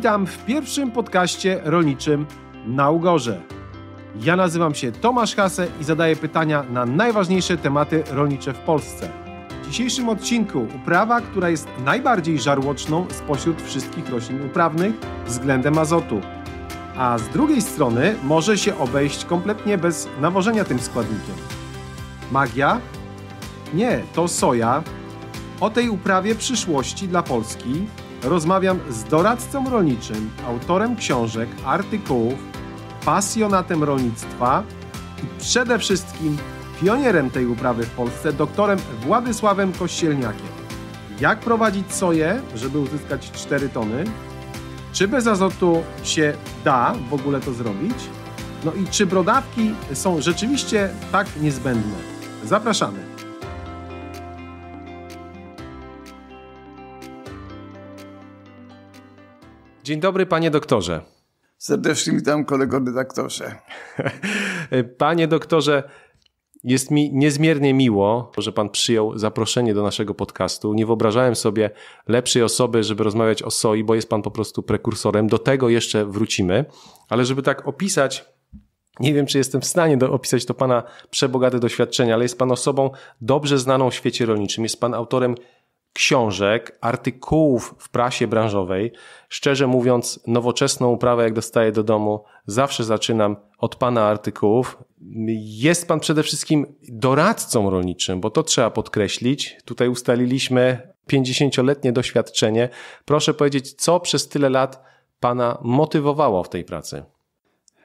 Witam w pierwszym podcaście rolniczym na Ugorze. Ja nazywam się Tomasz Hase i zadaję pytania na najważniejsze tematy rolnicze w Polsce. W dzisiejszym odcinku uprawa, która jest najbardziej żarłoczną spośród wszystkich roślin uprawnych względem azotu. A z drugiej strony może się obejść kompletnie bez nawożenia tym składnikiem. Magia? Nie, to soja. O tej uprawie przyszłości dla Polski rozmawiam z doradcą rolniczym, autorem książek, artykułów, pasjonatem rolnictwa i przede wszystkim pionierem tej uprawy w Polsce, doktorem Władysławem Kościelniakiem. Jak prowadzić soję, żeby uzyskać 4 tony? Czy bez azotu się da w ogóle to zrobić? No i czy brodawki są rzeczywiście tak niezbędne? Zapraszamy! Dzień dobry, panie doktorze. Serdecznie witam kolego redaktorze. panie doktorze, jest mi niezmiernie miło, że pan przyjął zaproszenie do naszego podcastu. Nie wyobrażałem sobie lepszej osoby, żeby rozmawiać o soi, bo jest pan po prostu prekursorem. Do tego jeszcze wrócimy, ale żeby tak opisać nie wiem, czy jestem w stanie do, opisać to Pana przebogate doświadczenia, ale jest Pan osobą dobrze znaną w świecie rolniczym. Jest Pan autorem książek, artykułów w prasie branżowej. Szczerze mówiąc, nowoczesną uprawę, jak dostaję do domu, zawsze zaczynam od pana artykułów. Jest pan przede wszystkim doradcą rolniczym, bo to trzeba podkreślić. Tutaj ustaliliśmy 50-letnie doświadczenie. Proszę powiedzieć, co przez tyle lat pana motywowało w tej pracy?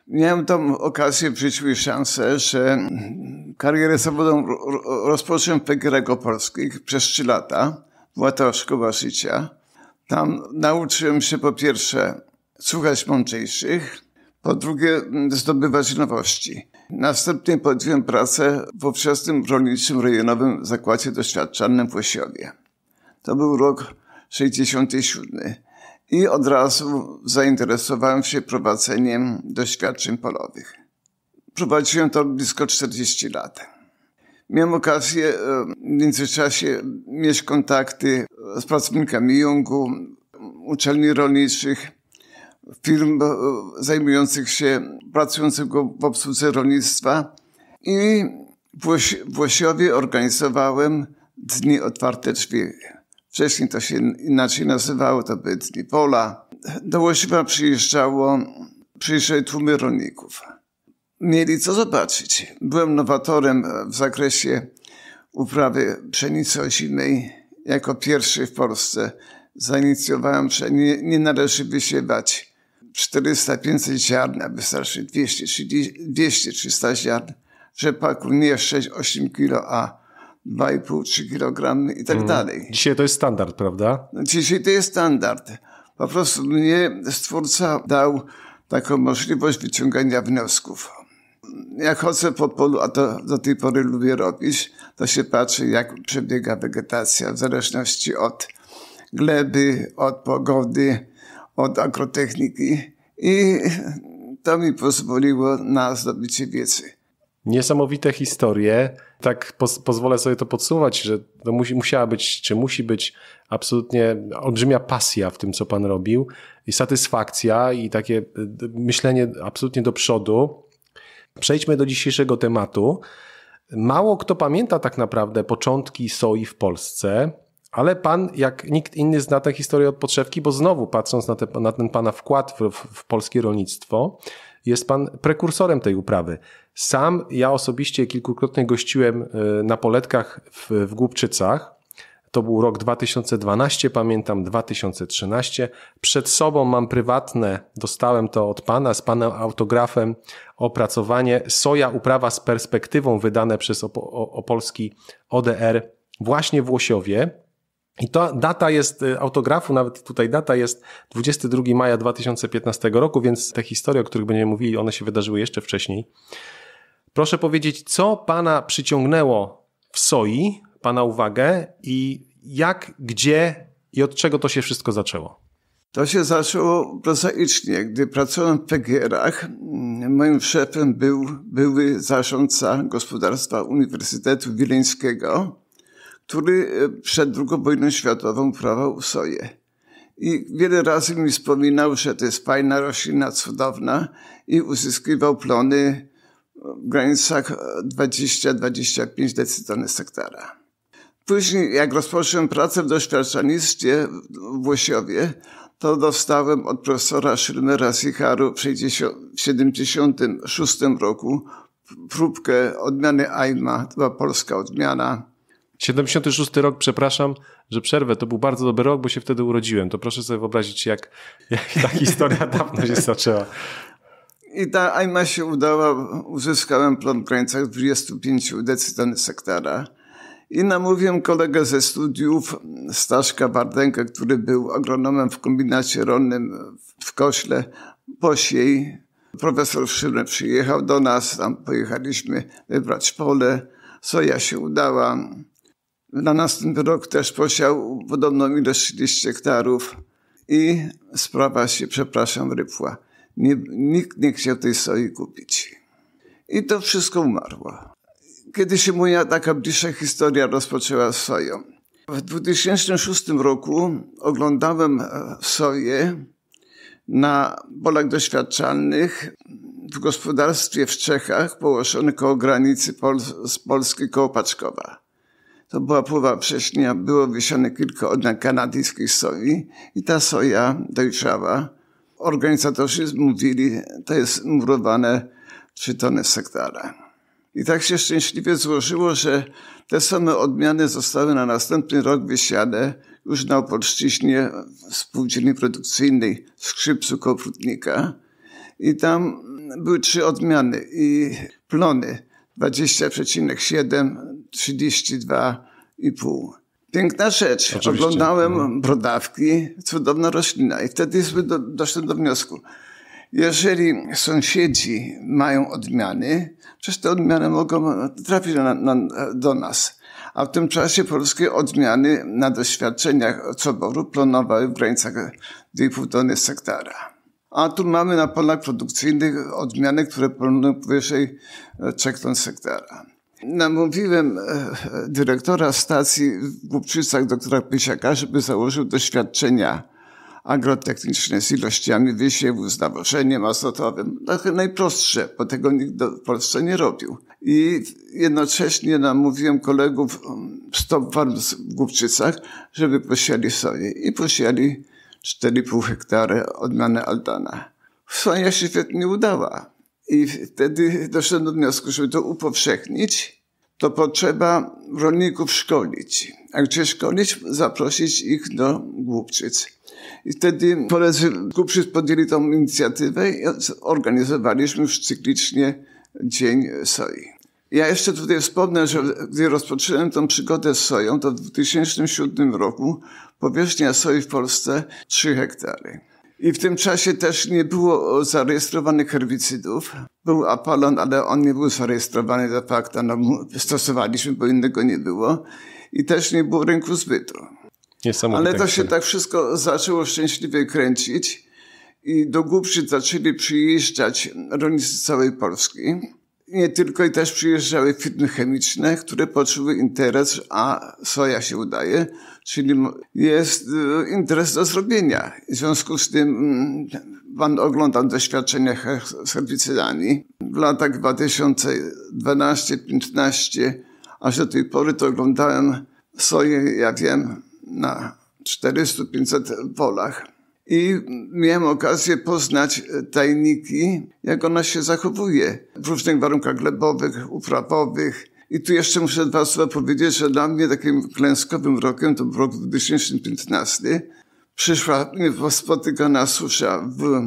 Miałem tą okazję w i szansę, że karierę zawodową rozpocząłem w PGR Polskich przez 3 lata szkoła Życia. Tam nauczyłem się po pierwsze słuchać mądrzejszych, po drugie zdobywać nowości. Następnie podjąłem pracę w ówczesnym rolniczym rejonowym zakładzie doświadczalnym w Łosiowie. To był rok 67 i od razu zainteresowałem się prowadzeniem doświadczeń polowych. Prowadziłem to blisko 40 lat. Miałem okazję e, w międzyczasie mieć kontakty z pracownikami Jungu, uczelni rolniczych, firm e, zajmujących się, pracujących w obsłudze rolnictwa i w Włosiowie organizowałem Dni Otwarte Drzwi. Wcześniej to się inaczej nazywało, to były Dni Pola. Do Łosiwa przyjeżdżało, przyjeżdżały tłumy rolników mieli co zobaczyć. Byłem nowatorem e, w zakresie uprawy pszenicy zimnej jako pierwszy w Polsce. Zainicjowałem, że nie, nie należy wysiewać 400-500 ziarn, a wystarczy 200-300 ziarn. Rzepaku nie 6-8 kg, a 2,5-3 kg i tak mm. dalej. Dzisiaj to jest standard, prawda? No, dzisiaj to jest standard. Po prostu mnie stwórca dał taką możliwość wyciągania wniosków jak chodzę po polu, a to do tej pory lubię robić, to się patrzy, jak przebiega wegetacja, w zależności od gleby, od pogody, od agrotechniki. I to mi pozwoliło na zdobycie wiedzy. Niesamowite historie. Tak poz pozwolę sobie to podsumować, że to musi, musiała być, czy musi być absolutnie olbrzymia pasja w tym, co pan robił i satysfakcja i takie y, y, myślenie absolutnie do przodu Przejdźmy do dzisiejszego tematu. Mało kto pamięta tak naprawdę początki soi w Polsce, ale pan, jak nikt inny, zna tę historię od podszewki, bo znowu patrząc na, te, na ten pana wkład w, w polskie rolnictwo, jest pan prekursorem tej uprawy. Sam ja osobiście kilkukrotnie gościłem y, na poletkach w, w Głupczycach to był rok 2012, pamiętam 2013. Przed sobą mam prywatne, dostałem to od pana z panem autografem, opracowanie Soja uprawa z perspektywą wydane przez Opolski ODR właśnie w Łosiowie. I to data jest y, autografu, nawet tutaj data jest 22 maja 2015 roku, więc te historie, o których będziemy mówili, one się wydarzyły jeszcze wcześniej. Proszę powiedzieć, co pana przyciągnęło w soi Pana uwagę i jak, gdzie i od czego to się wszystko zaczęło? To się zaczęło prozaicznie. Gdy pracowałem w PGR-ach, moim szefem był były zarządca gospodarstwa Uniwersytetu Wileńskiego, który e, przed II wojną światową uprawiał soję. I wiele razy mi wspominał, że to jest fajna roślina, cudowna i uzyskiwał plony w granicach 20-25 e, decytony z hektara. Później, jak rozpocząłem pracę w doświadczalnictwie w Łosiowie, to dostałem od profesora Szylmera Sicharu w 1976 roku próbkę odmiany AIMA, to była polska odmiana. 76 rok, przepraszam, że przerwę. To był bardzo dobry rok, bo się wtedy urodziłem. To proszę sobie wyobrazić, jak, jak ta historia dawno się zaczęła. I ta AIMA się udała. Uzyskałem plon w granicach 25 decydentów sektora. I namówiłem kolegę ze studiów, Staszka Wardenkę, który był agronomem w kombinacie rolnym w Kośle, Posiej. Profesor Szymle przyjechał do nas, tam pojechaliśmy wybrać pole, soja się udała. Na następny rok też posiał podobną ilość 30 hektarów i sprawa się, przepraszam, rypła. Nie, nikt nie chciał tej soi kupić. I to wszystko umarło kiedy się moja taka bliższa historia rozpoczęła z soją. W 2006 roku oglądałem e, soję na polach doświadczalnych w gospodarstwie w Czechach położone koło granicy Pol z Polski koło Paczkowa. To była pływa września, było wysiane kilka odmian kanadyjskiej soi i ta soja dojrzała. Organizatorzy mówili, to jest murowane trzy tony hektara. I tak się szczęśliwie złożyło, że te same odmiany zostały na następny rok wysiane już na Opolszczyźnie w spółdzielni produkcyjnej Skrzypcu Koprutnika. I tam były trzy odmiany i plony 20,7, 32,5. Piękna rzecz. Oczywiście. Oglądałem mhm. brodawki, cudowna roślina i wtedy doszedłem do wniosku – jeżeli sąsiedzi mają odmiany, przecież te odmiany mogą trafić na, na, do nas. A w tym czasie polskie odmiany na doświadczeniach coboru planowały w granicach 2,5 tony hektara. A tu mamy na polach produkcyjnych odmiany, które planują powyżej 3 e, ton hektara. Namówiłem e, dyrektora stacji w Głupczycach, doktora Pysiaka, żeby założył doświadczenia agrotechniczne z ilościami wysiewu, z nawożeniem azotowym. Takie no, najprostsze, bo tego nikt w Polsce nie robił. I jednocześnie namówiłem kolegów w um, Farm w Głupczycach, żeby posiali soję. I posiali 4,5 hektary odmiany Aldana. Soja się świetnie udała. I wtedy doszedłem do wniosku, żeby to upowszechnić, to potrzeba rolników szkolić. A gdzie szkolić? Zaprosić ich do Głupczyc. I wtedy po kupcy głupszy podjęli tą inicjatywę i organizowaliśmy już cyklicznie Dzień Soi. Ja jeszcze tutaj wspomnę, że gdy rozpocząłem tą przygodę z soją, to w 2007 roku powierzchnia soi w Polsce 3 hektary. I w tym czasie też nie było zarejestrowanych herbicydów. Był apalon, ale on nie był zarejestrowany de facto. No, stosowaliśmy, bo innego nie było. I też nie było rynku zbytu. Niesamowite. Ale to się tak wszystko zaczęło szczęśliwie kręcić i do Głubszy zaczęli przyjeżdżać rolnicy całej Polski. Nie tylko i też przyjeżdżały firmy chemiczne, które poczuły interes, a soja się udaje, czyli jest y, interes do zrobienia. W związku z tym mm, pan oglądam doświadczenia z herbicydami. W latach 2012-15 aż do tej pory to oglądałem soję, ja wiem, na 400-500 polach. I miałem okazję poznać e, tajniki, jak ona się zachowuje w różnych warunkach glebowych, uprawowych. I tu jeszcze muszę dwa słowa powiedzieć, że dla mnie takim klęskowym rokiem, to był rok 2015, przyszła spotykana susza w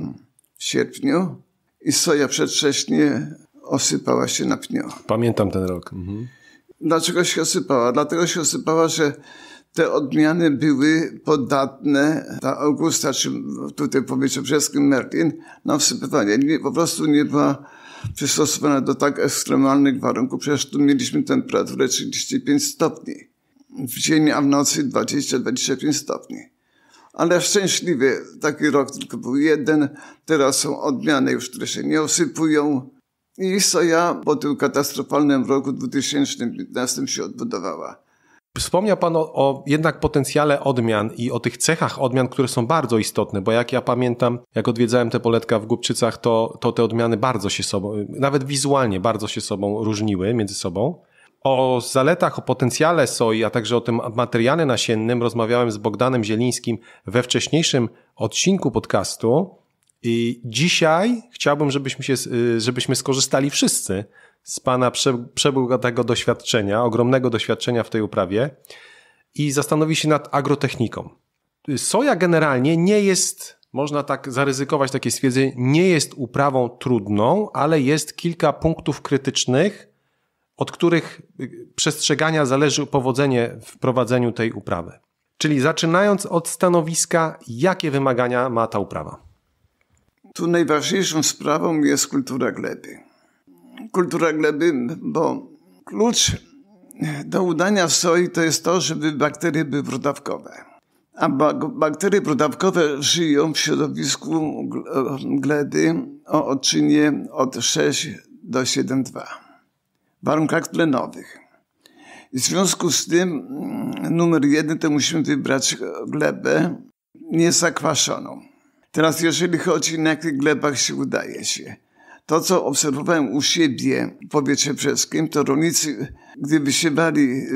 sierpniu i soja przedwcześnie osypała się na pniu. Pamiętam ten rok. Mhm. Dlaczego się osypała? Dlatego się osypała, że te odmiany były podatne, ta Augusta, czy tutaj powiedzmy przede wszystkim Merlin, na wsypywanie. po prostu nie była przystosowana do tak ekstremalnych warunków. Przecież tu mieliśmy temperaturę 35 stopni. W dzień, a w nocy 20-25 stopni. Ale szczęśliwie taki rok tylko był jeden. Teraz są odmiany już, które się nie osypują. I soja po tym katastrofalnym roku 2015 się odbudowała. Wspomniał Pan o, o, jednak potencjale odmian i o tych cechach odmian, które są bardzo istotne, bo jak ja pamiętam, jak odwiedzałem te poletka w Głubczycach, to, to te odmiany bardzo się sobą, nawet wizualnie bardzo się sobą różniły między sobą. O zaletach, o potencjale soi, a także o tym materiale nasiennym rozmawiałem z Bogdanem Zielińskim we wcześniejszym odcinku podcastu. I dzisiaj chciałbym, żebyśmy, się, y, żebyśmy skorzystali wszyscy z pana przebyłego doświadczenia, ogromnego doświadczenia w tej uprawie i zastanowi się nad agrotechniką. Soja generalnie nie jest, można tak zaryzykować takie stwierdzenie, nie jest uprawą trudną, ale jest kilka punktów krytycznych, od których y, przestrzegania zależy powodzenie w prowadzeniu tej uprawy. Czyli zaczynając od stanowiska, jakie wymagania ma ta uprawa? Tu najważniejszą sprawą jest kultura gleby kultura gleby, bo klucz do udania soi to jest to, żeby bakterie były brudawkowe. A bakterie brudawkowe żyją w środowisku gleby o odczynie od 6 do 7,2 w warunkach tlenowych. I w związku z tym mm, numer jeden to musimy wybrać glebę niezakwaszoną. Teraz jeżeli chodzi na jakich glebach się udaje się. To, co obserwowałem u siebie w powiecie czeskim, to rolnicy, gdyby się bali y,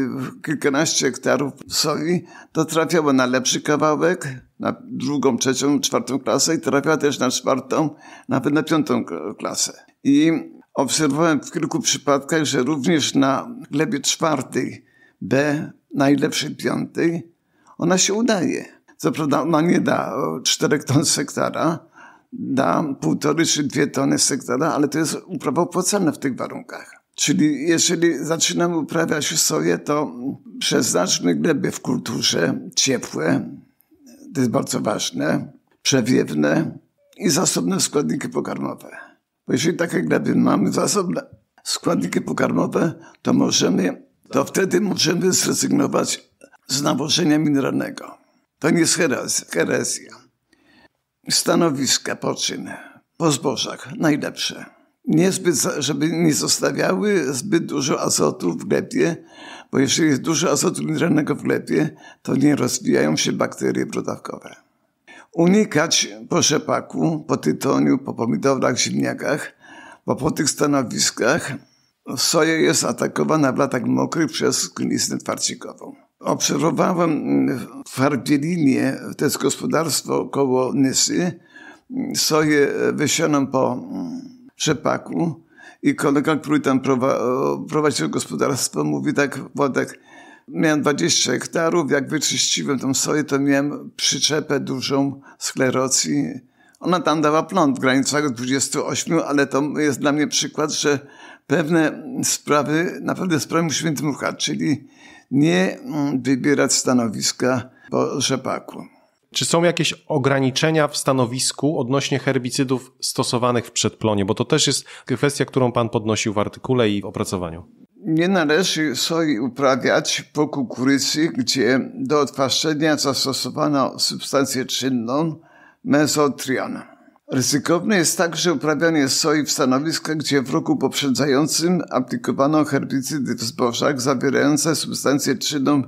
kilkanaście hektarów soi, to trafiało na lepszy kawałek, na drugą, trzecią, czwartą klasę i trafiało też na czwartą, nawet na piątą klasę. I obserwowałem w kilku przypadkach, że również na glebie czwartej B, najlepszej piątej, ona się udaje. Co prawda ona nie da 4 ton z hektara, da półtory czy dwie tony z hektara, ale to jest uprawa opłacalna w tych warunkach. Czyli jeżeli zaczynamy uprawiać soję, to przeznaczmy gleby w kulturze ciepłe, to jest bardzo ważne, przewiewne i zasobne składniki pokarmowe. Bo jeżeli takie gleby mamy, zasobne składniki pokarmowe, to możemy, to wtedy możemy zrezygnować z nawożenia mineralnego. To nie jest herezja. herezja stanowiska poczyn Po zbożach, najlepsze. Niezbyt, żeby nie zostawiały zbyt dużo azotu w glebie, bo jeżeli jest dużo azotu mineralnego w glebie, to nie rozwijają się bakterie brodawkowe. Unikać po rzepaku, po tytoniu, po pomidorach, ziemniakach, bo po tych stanowiskach soja jest atakowana w latach mokrych przez gliniznę twardzikową. Obserwowałem mm, w Hargwielinie, to jest gospodarstwo koło Nysy, mm, soję e, wysianą po mm, rzepaku i kolega, który tam e, prowadził gospodarstwo, mówi tak, Władek, miałem 20 hektarów, jak wyczyściłem tą soję, to miałem przyczepę dużą sklerocji. Ona tam dała pląd w granicach 28, ale to jest dla mnie przykład, że pewne sprawy, naprawdę sprawy musimy dmuchać, czyli nie mm, wybierać stanowiska po rzepaku. Czy są jakieś ograniczenia w stanowisku odnośnie herbicydów stosowanych w przedplonie? Bo to też jest kwestia, którą Pan podnosił w artykule i w opracowaniu. Nie należy soi uprawiać po kukurydzy, gdzie do odpaszczenia zastosowano substancję czynną mezotriana. Ryzykowne jest także uprawianie soi w stanowiskach, gdzie w roku poprzedzającym aplikowano herbicydy w zbożach zawierające substancję czynną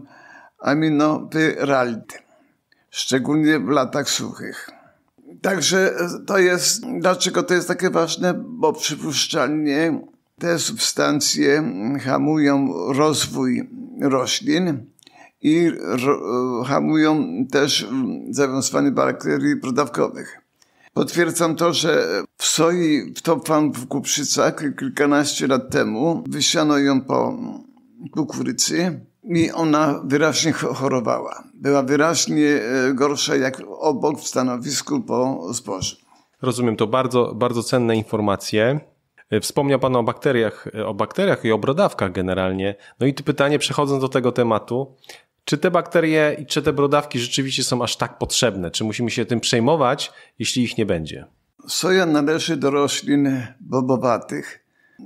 aminopyraldy, szczególnie w latach suchych. Także to jest, dlaczego to jest takie ważne? Bo przypuszczalnie te substancje hamują rozwój roślin i hamują też zaawansowanie bakterii prodawkowych. Potwierdzam to, że w Soi, w Top Fan w Kuprzycach kilkanaście lat temu wysiano ją po kukurydzy i ona wyraźnie chorowała. Była wyraźnie e, gorsza jak obok w stanowisku po zbożu. Rozumiem, to bardzo, bardzo cenne informacje. E, wspomniał Pan o bakteriach, e, o bakteriach i o brodawkach generalnie. No i pytanie, przechodząc do tego tematu, czy te bakterie i czy te brodawki rzeczywiście są aż tak potrzebne? Czy musimy się tym przejmować, jeśli ich nie będzie? Soja należy do roślin bobowatych.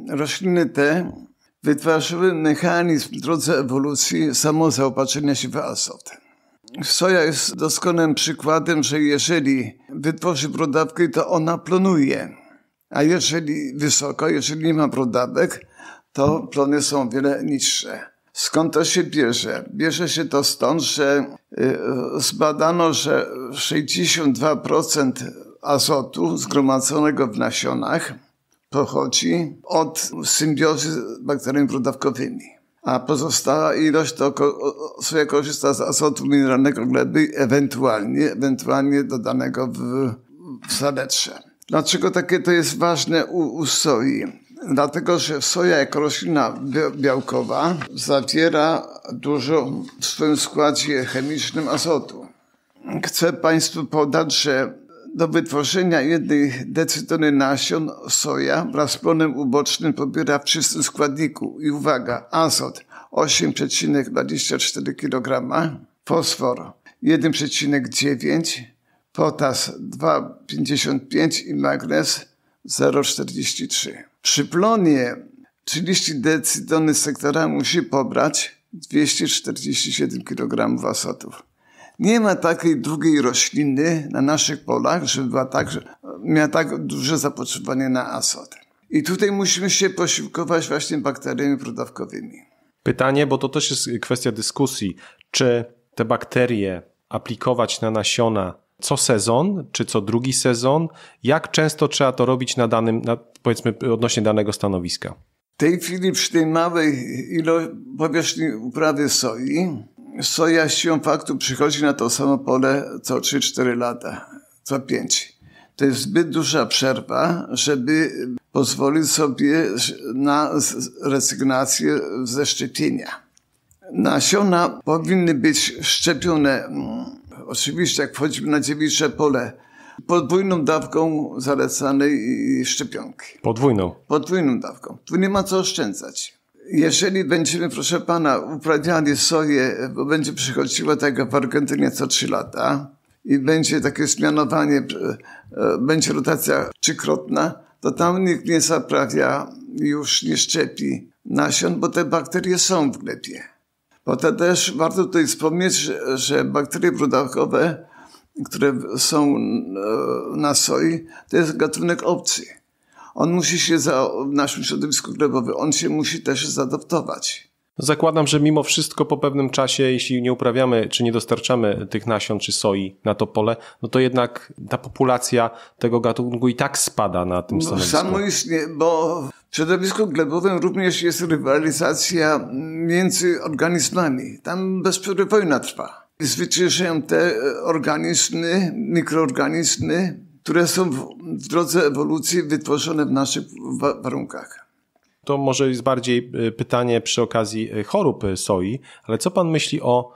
Rośliny te wytworzyły mechanizm w drodze ewolucji samozaopatrzenia się w azot. Soja jest doskonałym przykładem, że jeżeli wytworzy brodawkę, to ona plonuje. A jeżeli wysoko, jeżeli nie ma brodawek, to plony są o wiele niższe. Skąd to się bierze? Bierze się to stąd, że y, zbadano, że 62% azotu zgromadzonego w nasionach pochodzi od symbiozy z bakteriami brodawkowymi, a pozostała ilość to sobie korzysta z azotu mineralnego gleby, ewentualnie, ewentualnie dodanego w, w Dlaczego takie to jest ważne u, u soi? Dlatego, że soja jako roślina białkowa zawiera dużo w swoim składzie chemicznym azotu. Chcę Państwu podać, że do wytworzenia jednej decytony nasion soja wraz z plonem ubocznym pobiera w czystym składniku i uwaga, azot 8,24 kg, fosfor 1,9, potas 2,55 i magnez 0,43. Przy plonie 30 decydony sektora musi pobrać 247 kg asatów. Nie ma takiej drugiej rośliny na naszych polach, żeby była tak, że miała tak duże zapotrzebowanie na azot. I tutaj musimy się posiłkować właśnie bakteriami prodawkowymi. Pytanie, bo to też jest kwestia dyskusji, czy te bakterie aplikować na nasiona co sezon, czy co drugi sezon? Jak często trzeba to robić na danym, na, powiedzmy, odnośnie danego stanowiska? W tej chwili przy tej małej ilo powierzchni uprawy soi, soja siłą faktu przychodzi na to samo pole co 3-4 lata, co 5. To jest zbyt duża przerwa, żeby pozwolić sobie na rezygnację ze szczepienia. Nasiona powinny być szczepione mm, Oczywiście, jak wchodzimy na dziewicze pole, podwójną dawką zalecanej szczepionki. Podwójną? Podwójną dawką. Tu nie ma co oszczędzać. Jeżeli będziemy, proszę pana, uprawiali soję, bo będzie przychodziła taka w Argentynie co trzy lata i będzie takie zmianowanie, e, będzie rotacja trzykrotna, to tam nikt nie zaprawia, już nie szczepi nasion, bo te bakterie są w glebie. Bo to też warto tutaj wspomnieć, że bakterie brudakowe, które są e, na soi, to jest gatunek obcy. On musi się, za, w naszym środowisku glebowym, on się musi też zadoptować. Zakładam, że mimo wszystko po pewnym czasie, jeśli nie uprawiamy czy nie dostarczamy tych nasion czy soi na to pole, no to jednak ta populacja tego gatunku i tak spada na tym no, stanowisku. Samo bo w środowisku glebowym również jest rywalizacja między organizmami. Tam bez przerwy wojna trwa. Zwyciężają te e, organizmy, mikroorganizmy, które są w, w drodze ewolucji wytworzone w naszych warunkach to może jest bardziej y, pytanie przy okazji y, chorób y, soi, ale co pan myśli o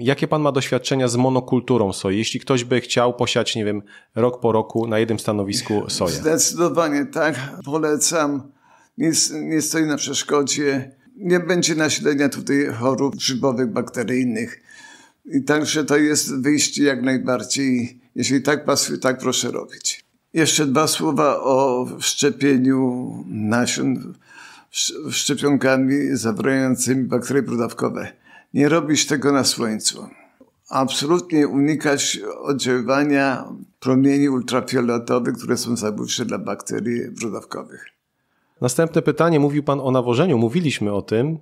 Jakie pan ma doświadczenia z monokulturą soi? Jeśli ktoś by chciał posiać, nie wiem, rok po roku na jednym stanowisku soję. Zdecydowanie tak, polecam. Nic nie stoi na przeszkodzie. Nie będzie nasilenia tutaj chorób grzybowych, bakteryjnych. I także to jest wyjście jak najbardziej. Jeśli tak pasuje, tak proszę robić. Jeszcze dwa słowa o szczepieniu nasion szczepionkami zawierającymi bakterie prodawkowe. Nie robisz tego na słońcu. Absolutnie unikać oddziaływania promieni ultrafioletowych, które są zabójcze dla bakterii brudawkowych. Następne pytanie, mówił Pan o nawożeniu, mówiliśmy o tym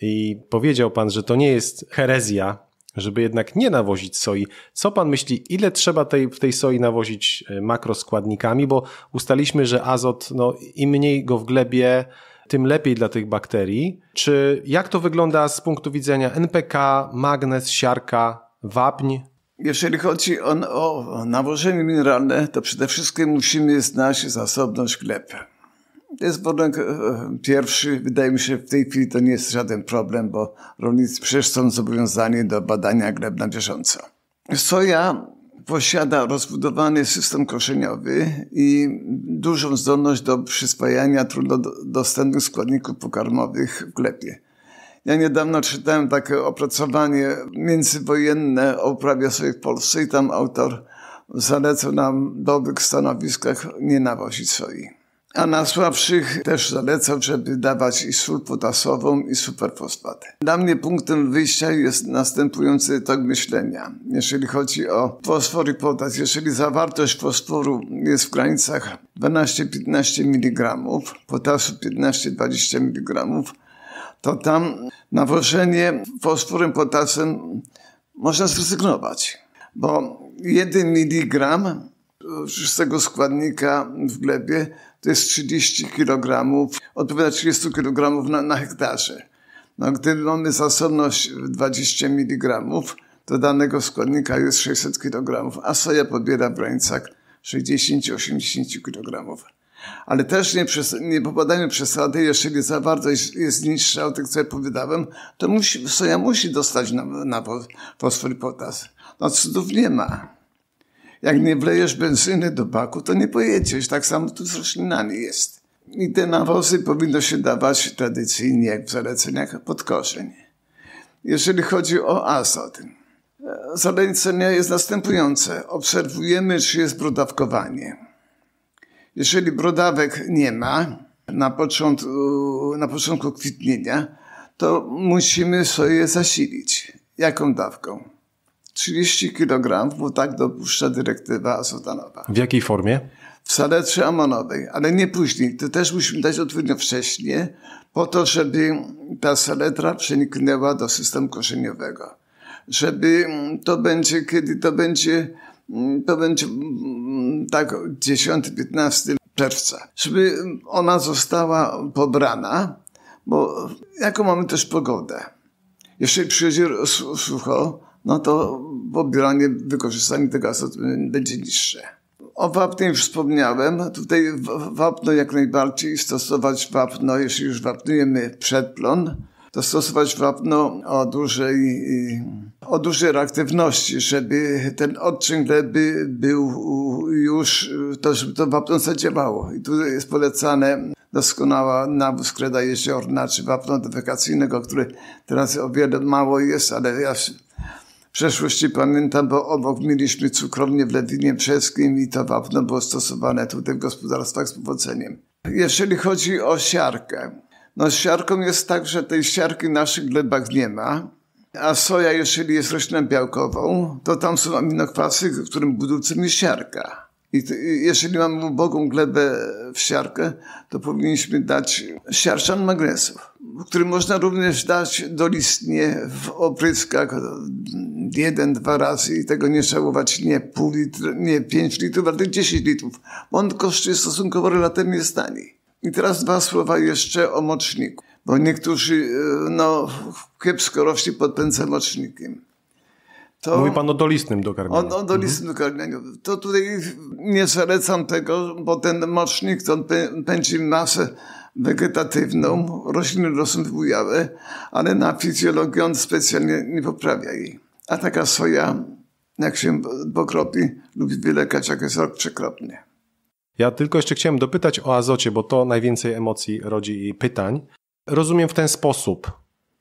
i powiedział Pan, że to nie jest herezja, żeby jednak nie nawozić soi. Co Pan myśli, ile trzeba tej, w tej soi nawozić e, makroskładnikami, bo ustaliśmy, że azot, no im mniej go w glebie, tym lepiej dla tych bakterii. Czy jak to wygląda z punktu widzenia NPK, magnez, siarka, wapń? Jeżeli chodzi o, o nawożenie mineralne, to przede wszystkim musimy znać zasobność gleb. To jest warunek e, pierwszy. Wydaje mi się, w tej chwili to nie jest żaden problem, bo rolnicy przecież są zobowiązani do badania gleb na bieżąco. Soja posiada rozbudowany system koszeniowy i dużą zdolność do przyswajania trudno dostępnych składników pokarmowych w glebie. Ja niedawno czytałem takie opracowanie międzywojenne o uprawie sobie w Polsce i tam autor zalecał nam w dobrych stanowiskach nie nawozić soi a na słabszych też zalecał, żeby dawać i sól potasową, i superfosfatę. Dla mnie punktem wyjścia jest następujący tok myślenia, jeżeli chodzi o fosfor i potas. Jeżeli zawartość fosforu jest w granicach 12-15 mg, potasu 15-20 mg, to tam nawożenie fosforem, potasem można zrezygnować, bo 1 mg z tego składnika w glebie to jest 30 kg, odpowiada 30 kg na, na hektarze. No, gdy mamy zasobność 20 mg, to danego składnika jest 600 kg, a soja pobiera w granicach 60-80 kg. Ale też nie, przez, nie popadajmy przesady, jeżeli zawartość jest niższa od tych, co ja powiedziałem, to musi, soja musi dostać na, na fosfor i potas. No cudów nie ma. Jak nie wlejesz benzyny do baku, to nie pojedziesz. Tak samo tu z roślinami jest. I te nawozy powinno się dawać tradycyjnie, jak w zaleceniach, pod korzeń. Jeżeli chodzi o azot, zalecenie jest następujące. Obserwujemy, czy jest brodawkowanie. Jeżeli brodawek nie ma na początku, na początku kwitnienia, to musimy sobie zasilić. Jaką dawką? 30 kg, bo tak dopuszcza dyrektywa azotanowa. W jakiej formie? W saletrze amonowej, ale nie później. To też musimy dać odpowiednio wcześnie, po to, żeby ta saletra przeniknęła do systemu korzeniowego. Żeby mm, to będzie, kiedy to będzie, mm, to będzie mm, tak 10-15 czerwca. Żeby ona została pobrana, bo jaką mamy też pogodę. Jeżeli przychodzi sucho, no to pobieranie, wykorzystanie tego azotu będzie niższe. O wapnie już wspomniałem. Tutaj wapno jak najbardziej stosować wapno, jeśli już wapnujemy przedplon, to stosować wapno o dużej, o dużej reaktywności, żeby ten odczyn gleby był już, to żeby to wapno zadziałało. I tutaj jest polecane doskonała nawóz kreda jeziorna, czy wapno defekacyjnego, które teraz o wiele mało jest, ale ja przeszłości pamiętam, bo obok mieliśmy cukrownię w Lewinie Czeskim i to wapno było stosowane tutaj w gospodarstwach z powodzeniem. Jeżeli chodzi o siarkę, no siarką jest tak, że tej siarki w naszych glebach nie ma, a soja, jeżeli jest rośliną białkową, to tam są aminokwasy, w którym budulcem jest siarka. I jeżeli mamy ubogą glebę w siarkę, to powinniśmy dać siarczan magnesów który można również dać dolistnie w opryskach jeden, dwa razy i tego nie szalować nie pół litra, nie pięć litrów, ale dziesięć litrów. On kosztuje stosunkowo relatywnie taniej. I teraz dwa słowa jeszcze o moczniku, bo niektórzy e, no, kiepsko rośli pęcem mocznikiem. To Mówi pan o dolistnym do O, o dolistnym mhm. dokarmianiu. To tutaj nie zalecam tego, bo ten mocznik to pędzi masę wegetatywną, rośliny rosną w bujawę, ale na fizjologię on specjalnie nie poprawia jej. A taka soja, jak się dwukrotni, lubi wylekać jak jest rok trzykrotnie. Ja tylko jeszcze chciałem dopytać o azocie, bo to najwięcej emocji rodzi i pytań. Rozumiem w ten sposób.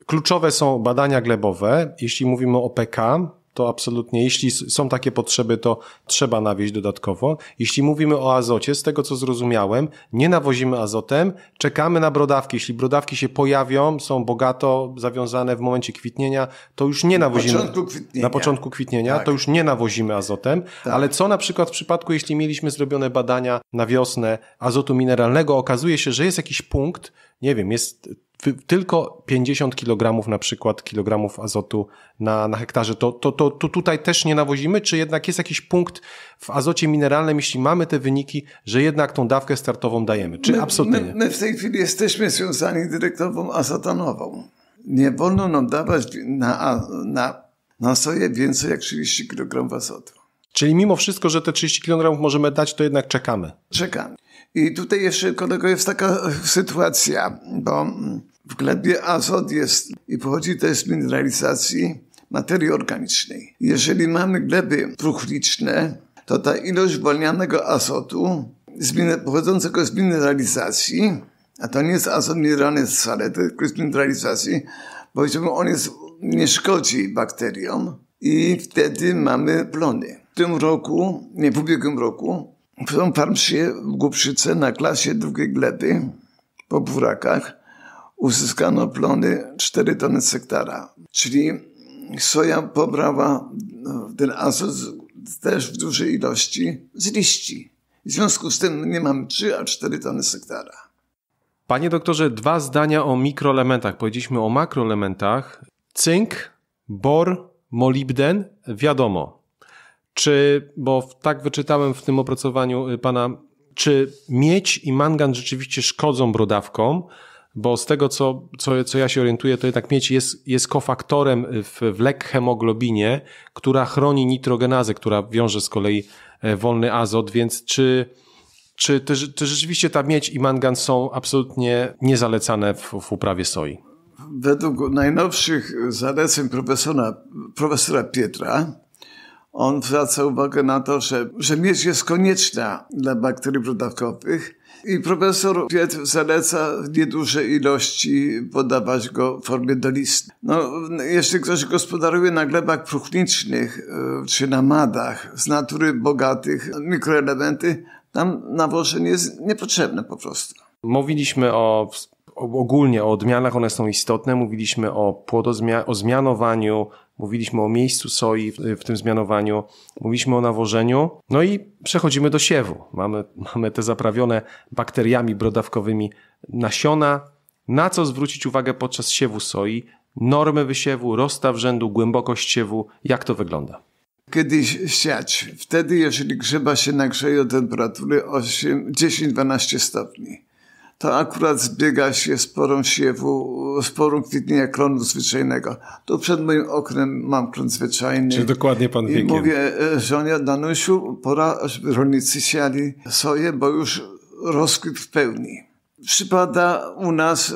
Kluczowe są badania glebowe. Jeśli mówimy o PK, to absolutnie, jeśli są takie potrzeby, to trzeba nawieźć dodatkowo. Jeśli mówimy o azocie, z tego co zrozumiałem, nie nawozimy azotem, czekamy na brodawki. Jeśli brodawki się pojawią, są bogato zawiązane w momencie kwitnienia, to już nie nawozimy. Na początku kwitnienia. Na początku kwitnienia tak. to już nie nawozimy azotem, tak. ale co na przykład w przypadku, jeśli mieliśmy zrobione badania na wiosnę azotu mineralnego, okazuje się, że jest jakiś punkt, nie wiem, jest tylko 50 kg na przykład kilogramów azotu na, na hektarze, to, to, to, to tutaj też nie nawozimy, czy jednak jest jakiś punkt w azocie mineralnym, jeśli mamy te wyniki, że jednak tą dawkę startową dajemy, czy my, absolutnie my, my, w tej chwili jesteśmy związani dyrektową azotanową. Nie wolno nam dawać na, na, na soję więcej jak 30 kg azotu. Czyli mimo wszystko, że te 30 kg możemy dać, to jednak czekamy. Czekamy. I tutaj jeszcze kolego jest taka sytuacja, bo mm, w glebie azot jest i pochodzi też z mineralizacji materii organicznej. Jeżeli mamy gleby truchliczne, to ta ilość wolnianego azotu pochodzącego z mineralizacji, a to nie jest azot mineralny wcale, tylko z mineralizacji, powiedzmy, on jest, nie szkodzi bakteriom i wtedy mamy plony. W tym roku, nie w ubiegłym roku, w tą farm się w Głubszyce na klasie drugiej gleby po burakach uzyskano plony 4 tony z hektara. Czyli soja pobrała ten azot też w dużej ilości z liści. W związku z tym nie mam 3, a 4 tony z hektara. Panie doktorze, dwa zdania o mikroelementach. Powiedzieliśmy o makroelementach. Cynk, bor, molibden, wiadomo. Czy, bo tak wyczytałem w tym opracowaniu y, pana, czy miedź i mangan rzeczywiście szkodzą brodawkom? bo z tego, co, co, co ja się orientuję, to jednak miedź jest, jest kofaktorem w, w lekhemoglobinie, która chroni nitrogenazę, która wiąże z kolei e, wolny azot, więc czy, czy, te, czy rzeczywiście ta miedź i mangan są absolutnie niezalecane w, w uprawie soi? Według najnowszych zaleceń profesora, profesora Pietra, on zwraca uwagę na to, że, że miedź jest konieczna dla bakterii brudawkowych i profesor Piet zaleca w niedużej ilości podawać go w formie dolisty. No, jeśli ktoś gospodaruje na glebach próchnicznych e, czy na madach z natury bogatych mikroelementy, tam nawożenie jest niepotrzebne po prostu. Mówiliśmy o ogólnie o odmianach, one są istotne. Mówiliśmy o, płodozmia- o zmianowaniu mówiliśmy o miejscu soi w, w tym zmianowaniu, mówiliśmy o nawożeniu, no i przechodzimy do siewu. Mamy, mamy te zaprawione bakteriami brodawkowymi nasiona. Na co zwrócić uwagę podczas siewu soi? Normy wysiewu, rozstaw rzędu, głębokość siewu, jak to wygląda? kiedyś siać. Wtedy, jeżeli grzyba się nagrzeje o temperatury 10-12 stopni to akurat zbiega się z porą siewu, z porą kwitnienia klonu zwyczajnego. Tu przed moim oknem mam klon zwyczajny. Czyli dokładnie pan wie? I mówię e, żonie Danusiu, pora, żeby rolnicy siali soję, bo już rozkwit w pełni. Przypada u nas e,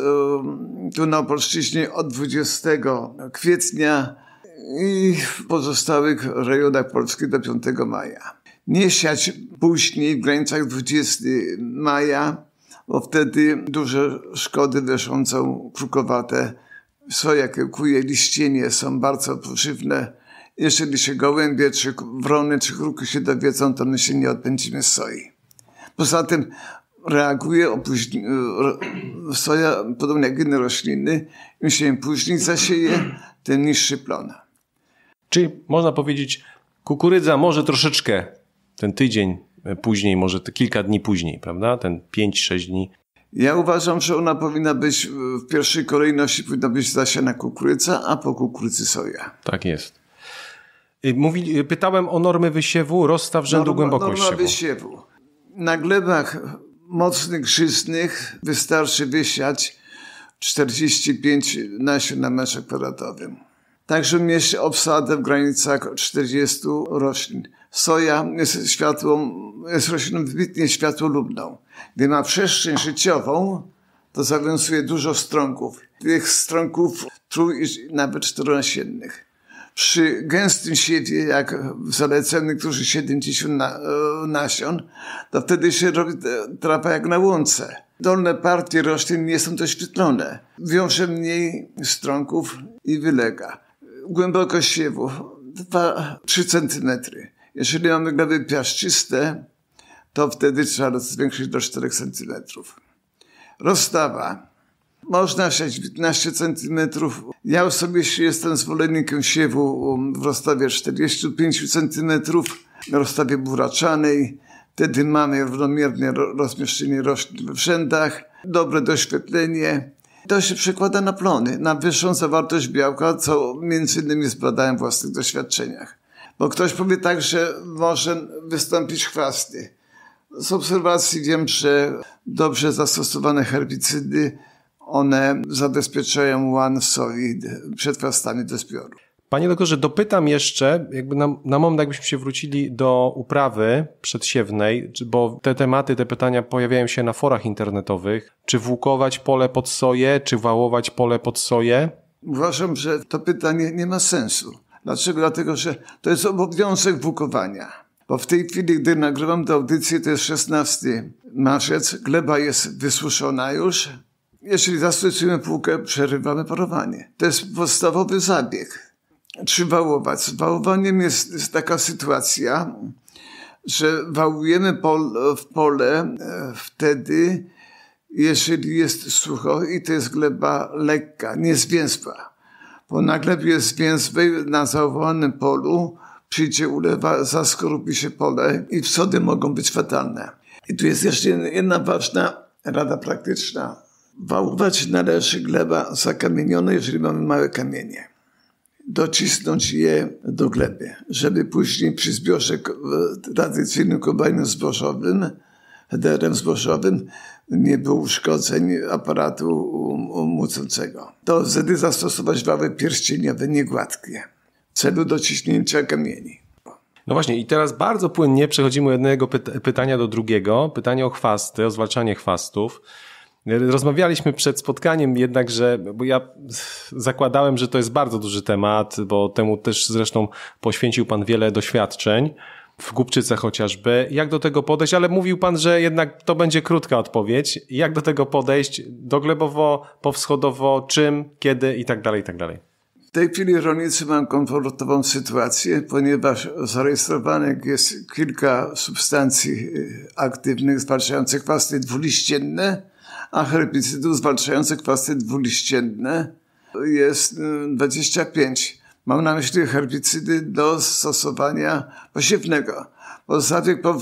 tu na Polszczyźnie od 20 kwietnia i w pozostałych rejonach Polski do 5 maja. Nie siać później w granicach 20 maja, bo wtedy duże szkody deszącą krukowate sojaki, kuje, liścienie są bardzo pożywne. Jeżeli się gołębie, czy wrony, czy kruki się dowiedzą, to my się nie odpędzimy z soi. Poza tym reaguje opóźni, soja, podobnie jak inne rośliny, im się im później zasieje, ten niższy plon. Czyli można powiedzieć, kukurydza może troszeczkę ten tydzień później, może kilka dni później, prawda? Ten 5-6 dni. Ja uważam, że ona powinna być w pierwszej kolejności powinna być zasiana kukurydza, a po kukurydzy soja. Tak jest. Y, mówi, y, pytałem o normy wysiewu, rozstaw rzędu norma, głębokości. Norma wysiewu. Na glebach mocnych, żyznych wystarczy wysiać 45 nasion na metrze kwadratowym. Także mieć obsadę w granicach 40 roślin soja jest światłą, jest rośliną wybitnie światłolubną. Gdy ma przestrzeń życiową, to zawiązuje dużo strąków. Tych strąków trój i nawet czteronasiennych. Przy gęstym siewie, jak zaleceni niektórzy 70 na, nasion, to wtedy się robi trapa jak na łące. Dolne partie roślin nie są doświetlone. Wiąże mniej strąków i wylega. Głębokość siewu 2-3 centymetry jeżeli mamy gleby piaszczyste, to wtedy trzeba zwiększyć do 4 cm. Rozstawa. Można siać 15 cm. Ja osobiście jestem zwolennikiem siewu um, w rozstawie 45 cm, w rozstawie buraczanej. Wtedy mamy równomiernie rozmieszczenie roślin w rzędach, dobre doświetlenie. To się przekłada na plony, na wyższą zawartość białka, co między innymi zbadałem w własnych doświadczeniach. Bo ktoś powie tak, że może wystąpić chwasty. Z obserwacji wiem, że dobrze zastosowane herbicydy one zabezpieczają łan soli przed chwastami do zbioru. Panie doktorze, dopytam jeszcze, jakby na, na moment jakbyśmy się wrócili do uprawy przedsiewnej, bo te tematy, te pytania pojawiają się na forach internetowych. Czy włókować pole pod soję, czy wałować pole pod soję? Uważam, że to pytanie nie ma sensu. Dlaczego? Dlatego, że to jest obowiązek bukowania. Bo w tej chwili, gdy nagrywam tę audycję, to jest 16 marzec, gleba jest wysuszona już. Jeśli zastosujemy półkę, przerywamy parowanie. To jest podstawowy zabieg. Czy wałować? Z wałowaniem jest, jest taka sytuacja, że wałujemy pol, w pole e, wtedy, jeżeli jest sucho i to jest gleba lekka, niezwięzła bo nagle jest więc na zaowołanym polu przyjdzie ulewa, zaskorupi się pole i wsody mogą być fatalne. I tu jest jeszcze jedna ważna rada praktyczna. Wałować należy gleba zakamienione, jeżeli mamy małe kamienie. Docisnąć je do gleby, żeby później przy zbiorze e, tradycyjnym kombajnem zbożowym, hederem zbożowym, nie było uszkodzeń aparatu młocącego. To wtedy zastosować wały pierścieniowe niegładkie w celu dociśnięcia kamieni. No właśnie i teraz bardzo płynnie przechodzimy od jednego pytania do drugiego. Pytanie o chwasty, o zwalczanie chwastów. Rozmawialiśmy przed spotkaniem jednakże, bo ja zakładałem, że to jest bardzo duży temat, bo temu też zresztą poświęcił Pan wiele doświadczeń w Głupczyce chociażby. Jak do tego podejść? Ale mówił pan, że jednak to będzie krótka odpowiedź. Jak do tego podejść? Doglebowo, powschodowo, czym, kiedy i tak dalej, i tak dalej. W tej chwili rolnicy mają komfortową sytuację, ponieważ zarejestrowanych jest kilka substancji y, aktywnych zwalczających kwasy dwuliścienne, a herbicydów zwalczających kwasy dwuliścienne jest 25. Y, Mam na myśli herbicydy do stosowania posiewnego. Pozostatek po,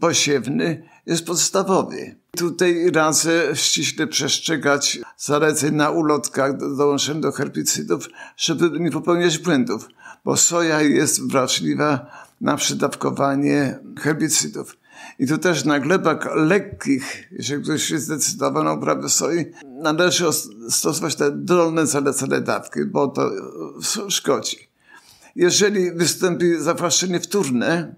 posiewny jest podstawowy. Tutaj radzę ściśle przestrzegać zaleceń na ulotkach dołączonych do herbicydów, żeby nie popełniać błędów, bo soja jest wrażliwa na przydawkowanie herbicydów. I tu też na glebach lekkich, jeżeli ktoś się zdecydował na uprawę soi, należy stosować te dolne zalecane dawki, bo to e, e, szkodzi. Jeżeli wystąpi zawłaszczenie wtórne,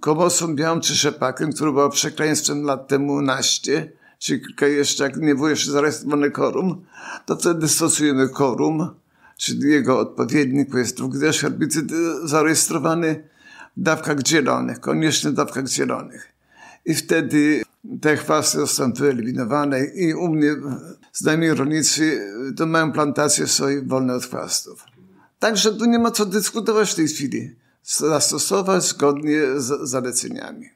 komosą białą czy szepakiem, który był przekleństwem lat temu naście, czy kilka jeszcze, jak nie było jeszcze zarejestrowane korum, to wtedy stosujemy korum, czyli jego odpowiednik, jest drugi też herbicyd e, zarejestrowany w dawkach dzielonych, koniecznie w dawkach dzielonych. I wtedy te chwasty zostaną wyeliminowane i u mnie znajomi rolnicy to mają plantacje swoje wolne od chwastów. Także tu nie ma co dyskutować w tej chwili. Zastosować zgodnie z zaleceniami.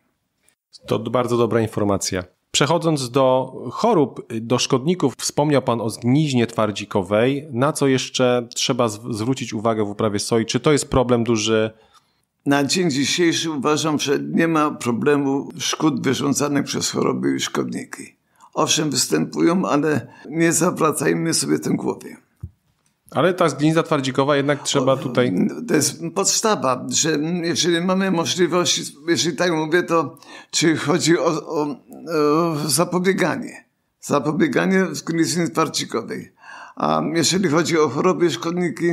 To bardzo dobra informacja. Przechodząc do chorób, do szkodników, wspomniał Pan o zgniźnie twardzikowej. Na co jeszcze trzeba zwrócić uwagę w uprawie soi? Czy to jest problem duży na dzień dzisiejszy uważam, że nie ma problemu szkód wyrządzanych przez choroby i szkodniki. Owszem, występują, ale nie zawracajmy sobie tym głowie. Ale ta zgliza twardzikowa jednak trzeba tutaj. To jest podstawa, że jeżeli mamy możliwość, jeśli tak mówię, to czy chodzi o, o, o zapobieganie. Zapobieganie zglizy twardzikowej. A jeżeli chodzi o choroby szkodniki,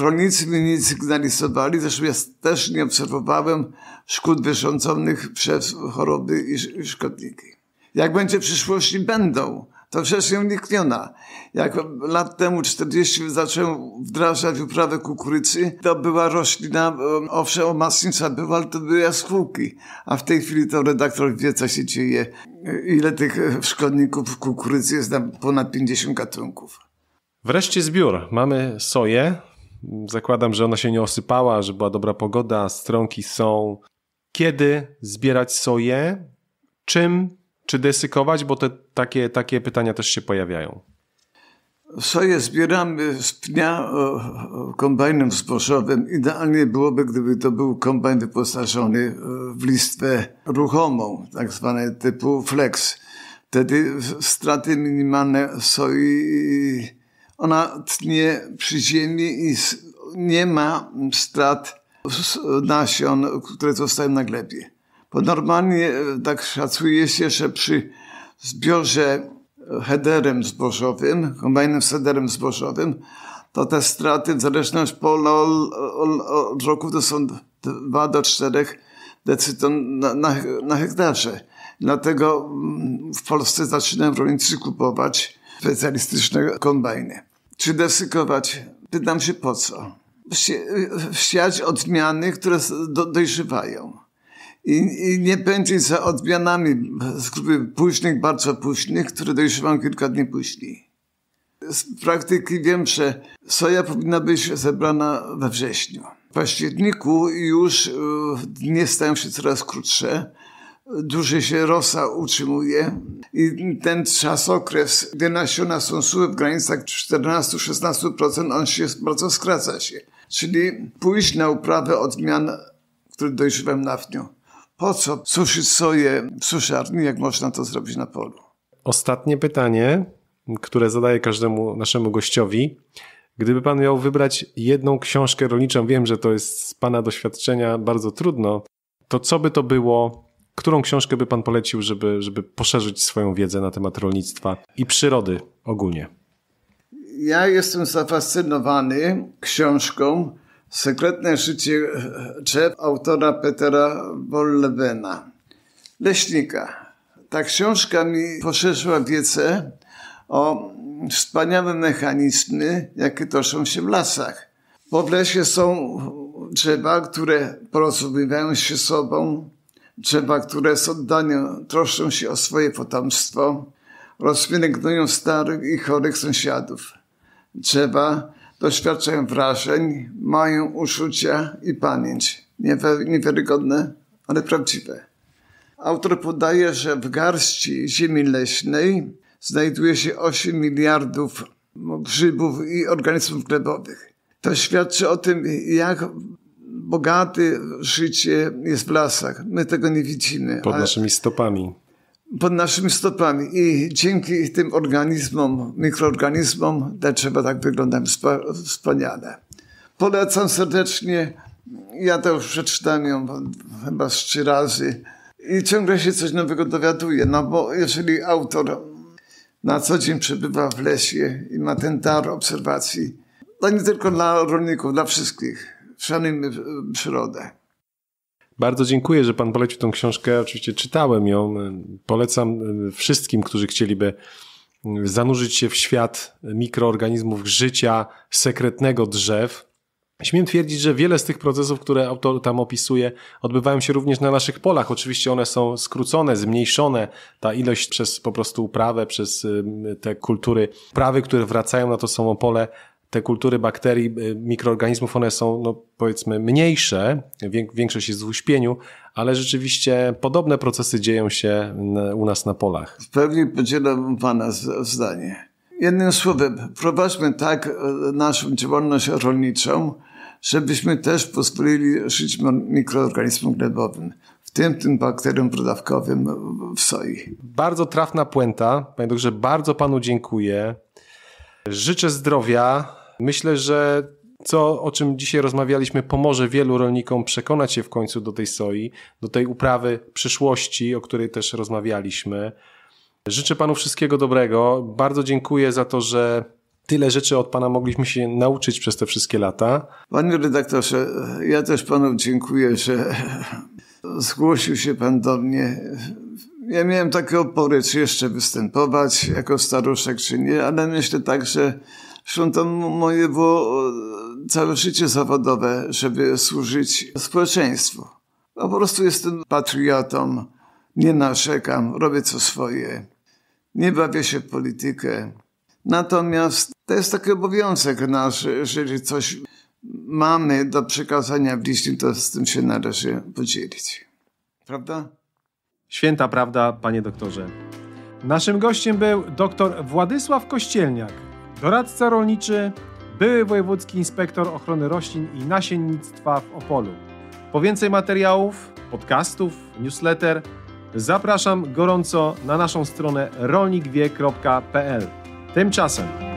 rolnicy mnie nie sygnalizowali, zresztą ja też nie obserwowałem szkód wyrządzonych przez choroby i szkodniki. Jak będzie w przyszłości? Będą. To przecież nieunikniona. Jak lat temu 40 zacząłem wdrażać uprawę kukurydzy, to była roślina, e, owszem, omasnicza była, ale to były jaskółki. A w tej chwili to redaktor wie, co się dzieje. E, ile tych e, szkodników w kukurydzy jest na ponad 50 gatunków. Wreszcie zbiór. Mamy soję, Zakładam, że ona się nie osypała, że była dobra pogoda, stronki są. Kiedy zbierać soję? Czym? Czy desykować? Bo te takie, takie pytania też się pojawiają. Soję zbieramy z pnia e, kombajnem zbożowym. Idealnie byłoby, gdyby to był kombajn wyposażony e, w listwę ruchomą, tak zwane typu flex. Wtedy straty minimalne soi ona tnie przy ziemi i nie ma strat nasion, które zostają na glebie. Bo normalnie e, tak szacuje się, że przy zbiorze e, headerem zbożowym, kombajnem z zbożowym, to te straty w zależności od roku to są 2 do 4 decyton na, na, na hektarze. Dlatego mm, w Polsce zaczynają rolnicy kupować specjalistyczne kombajny. Czy desykować? Pytam się po co? Wsiać odmiany, które do, dojrzewają. I, I, nie pędzić za odmianami z grupy późnych, bardzo późnych, które dojrzewają kilka dni później. Z praktyki wiem, że soja powinna być zebrana we wrześniu. W październiku już y, dnie stają się coraz krótsze, duże się rosa utrzymuje i ten czas, okres, gdy nasiona są suche w granicach 14-16%, on się bardzo skraca się. Czyli pójść na uprawę odmian, które dojrzewam na wniu. Po co suszyć soję w suszarni, jak można to zrobić na polu? Ostatnie pytanie, które zadaję każdemu naszemu gościowi. Gdyby pan miał wybrać jedną książkę rolniczą, wiem, że to jest z pana doświadczenia bardzo trudno, to co by to było Którą książkę by Pan polecił, żeby, żeby poszerzyć swoją wiedzę na temat rolnictwa i przyrody ogólnie? Ja jestem zafascynowany książką Sekretne życie drzew autora Petera Bollewena, leśnika. Ta książka mi poszerzyła wiedzę o wspaniałe mechanizmy, jakie toczą się w lasach. Bo w lesie są drzewa, które porozumiewają się sobą, Drzewa, które z oddaniem troszczą się o swoje potomstwo, rozpielęgnują starych i chorych sąsiadów. Drzewa doświadczają wrażeń, mają uczucia i pamięć. Niewiarygodne, ale prawdziwe. Autor podaje, że w garści ziemi leśnej znajduje się 8 miliardów grzybów i organizmów glebowych. To świadczy o tym, jak bogaty, życie jest w lasach. My tego nie widzimy. Pod ale... naszymi stopami pod naszymi stopami i dzięki tym organizmom, mikroorganizmom te trzeba tak wyglądać wspaniale. Polecam serdecznie. Ja to już przeczytałem ją chyba z trzy razy i ciągle się coś nowego dowiaduję, no bo jeżeli autor na co dzień przebywa w lesie i ma ten dar obserwacji, to no nie tylko dla rolników, dla wszystkich szanujmy przyrodę. Bardzo dziękuję, że Pan polecił tą książkę. Oczywiście czytałem ją. Polecam y, wszystkim, którzy chcieliby y, zanurzyć się w świat mikroorganizmów życia sekretnego drzew. Śmiem twierdzić, że wiele z tych procesów, które autor tam opisuje, odbywają się również na naszych polach. Oczywiście one są skrócone, zmniejszone, ta ilość przez po prostu uprawę, przez y, te kultury prawy, które wracają na no to samo pole, te kultury bakterii, y, mikroorganizmów, one są no, powiedzmy mniejsze, większość jest w uśpieniu, ale rzeczywiście podobne procesy dzieją się u nas na polach. W pełni podzielam Pana zdanie. Jednym słowem, prowadźmy tak y, naszą działalność rolniczą, żebyśmy też pozwolili żyć mikroorganizmom glebowym, w tym tym bakteriom prodawkowym w soi. Bardzo trafna puenta. Panie doktorze, bardzo Panu dziękuję. Życzę zdrowia, Myślę, że co, o czym dzisiaj rozmawialiśmy, pomoże wielu rolnikom przekonać się w końcu do tej soi, do tej uprawy przyszłości, o której też rozmawialiśmy. Życzę Panu wszystkiego dobrego. Bardzo dziękuję za to, że tyle rzeczy od Pana mogliśmy się nauczyć przez te wszystkie lata. Panie redaktorze, ja też Panu dziękuję, że zgłosił się Pan do mnie. Ja miałem takie opory, czy jeszcze występować jako staruszek, czy nie, ale myślę tak, że Zresztą to moje było całe życie zawodowe, żeby służyć społeczeństwu. No, po prostu jestem patriotą, nie narzekam, robię co swoje, nie bawię się w politykę. Natomiast to jest taki obowiązek nasz, jeżeli coś mamy do przekazania bliźnim, to z tym się należy podzielić. Prawda? Święta prawda, panie doktorze. Naszym gościem był dr Władysław Kościelniak, doradca rolniczy, były wojewódzki inspektor ochrony roślin i nasiennictwa w Opolu. Po więcej materiałów, podcastów, newsletter zapraszam gorąco na naszą stronę rolnikwie.pl. Tymczasem